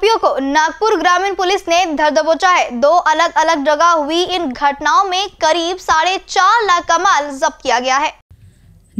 आरोपियों को नागपुर ग्रामीण पुलिस ने धर दबोचा है दो अलग अलग जगह हुई इन घटनाओं में करीब साढ़े चार लाख का माल जब्त किया गया है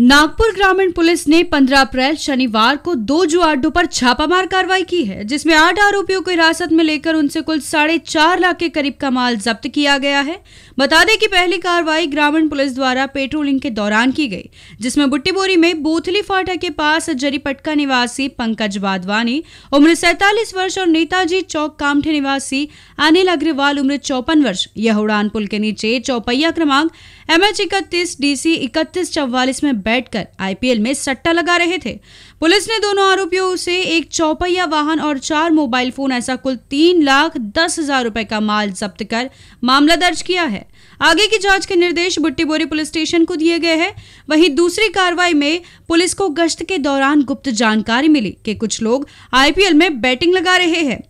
नागपुर ग्रामीण पुलिस ने 15 अप्रैल शनिवार को दो जुआडो पर छापामार कार्रवाई की है जिसमें आठ आरोपियों को हिरासत में लेकर उनसे कुल साढ़े चार लाख के करीब का माल जब्त किया गया है बता दें कि पहली कार्रवाई ग्रामीण पुलिस द्वारा पेट्रोलिंग के दौरान की गई जिसमें बुट्टीबोरी में बोथली फाटा के पास जरीपटका निवासी पंकज बादवानी उम्र सैतालीस वर्ष और नेताजी चौक कामठे निवासी अनिल अग्रवाल उम्र चौपन वर्ष यह उड़ान पुल के नीचे चौपहिया क्रमांक एम एच इकतीस डी सी इकतीस चौवालीस में बैठकर आईपीएल में सट्टा लगा रहे थे पुलिस ने दोनों आरोपियों से एक चौपहिया वाहन और चार मोबाइल फोन ऐसा कुल तीन लाख दस हजार रुपए का माल जब्त कर मामला दर्ज किया है आगे की जांच के निर्देश बुट्टीबोरी पुलिस स्टेशन को दिए गए हैं वहीं दूसरी कार्रवाई में पुलिस को गश्त के दौरान गुप्त जानकारी मिली कि कुछ लोग आईपीएल में बैटिंग लगा रहे हैं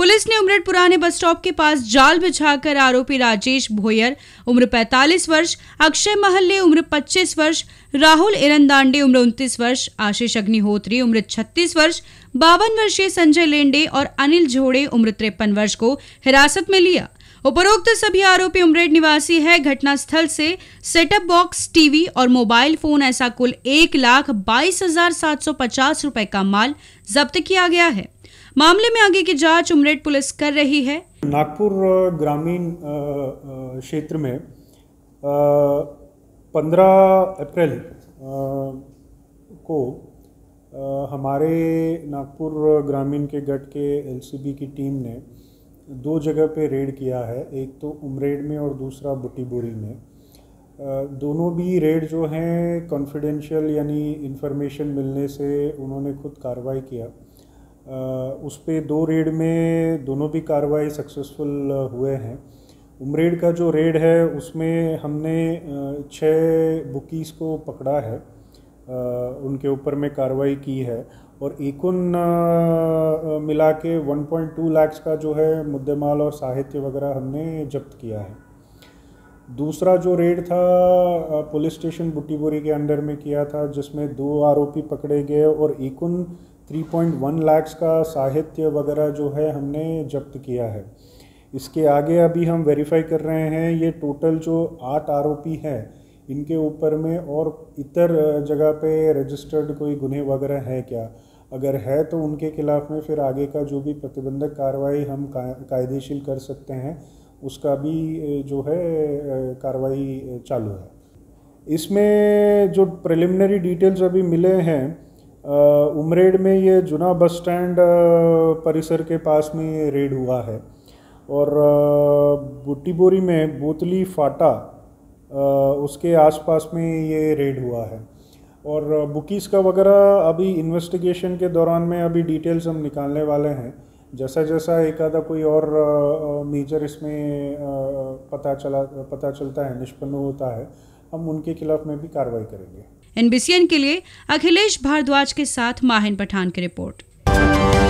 पुलिस ने उमरेड पुराने बस स्टॉप के पास जाल बिछाकर आरोपी राजेश भोयर उम्र 45 वर्ष अक्षय महल्ले उम्र 25 वर्ष राहुल इरंदांडे उम्र 29 वर्ष आशीष अग्निहोत्री उम्र 36 वर्ष बावन वर्षीय संजय लेंडे और अनिल झोड़े उम्र तिरपन वर्ष को हिरासत में लिया उपरोक्त सभी आरोपी उमरेड निवासी है स्थल से सेटअप बॉक्स टीवी और मोबाइल फोन ऐसा कुल एक लाख बाईस हजार सात सौ पचास रूपए का माल जब्त किया गया है मामले में आगे की जांच उमरेड पुलिस कर रही है नागपुर ग्रामीण क्षेत्र में पंद्रह अप्रैल को हमारे नागपुर ग्रामीण के गट के एलसीबी की टीम ने दो जगह पे रेड किया है एक तो उमरेड में और दूसरा बुटीबोरी में दोनों भी रेड जो हैं कॉन्फिडेंशियल यानी इन्फॉर्मेशन मिलने से उन्होंने खुद कार्रवाई किया उस पर दो रेड में दोनों भी कार्रवाई सक्सेसफुल हुए हैं उमरेड का जो रेड है उसमें हमने छः बुकीज़ को पकड़ा है उनके ऊपर में कार्रवाई की है और इकुन मिला के वन पॉइंट टू लैक्स का जो है मुद्देमाल और साहित्य वगैरह हमने जब्त किया है दूसरा जो रेड था पुलिस स्टेशन बुटीबोरी के अंडर में किया था जिसमें दो आरोपी पकड़े गए और इकुन वन लैक्स का साहित्य वगैरह जो है हमने जब्त किया है इसके आगे अभी हम वेरीफाई कर रहे हैं ये टोटल जो आठ आरोपी हैं इनके ऊपर में और इतर जगह पे रजिस्टर्ड कोई गुन्हे वगैरह है क्या अगर है तो उनके खिलाफ़ में फिर आगे का जो भी प्रतिबंधक कार्रवाई हम कायदेशील कर सकते हैं उसका भी जो है कार्रवाई चालू है इसमें जो प्रिलिमिनरी डिटेल्स अभी मिले हैं उमरेड में ये जुना बस स्टैंड परिसर के पास में रेड हुआ है और बुटीबोरी में बोतली फाटा उसके आसपास में ये रेड हुआ है और बुकीज़ का वगैरह अभी इन्वेस्टिगेशन के दौरान में अभी डिटेल्स हम निकालने वाले हैं जैसा जैसा एक आधा कोई और मेजर इसमें पता चला पता चलता है निष्पन्न होता है हम उनके खिलाफ में भी कार्रवाई करेंगे एनबीसीएन के लिए अखिलेश भारद्वाज के साथ माहिन पठान की रिपोर्ट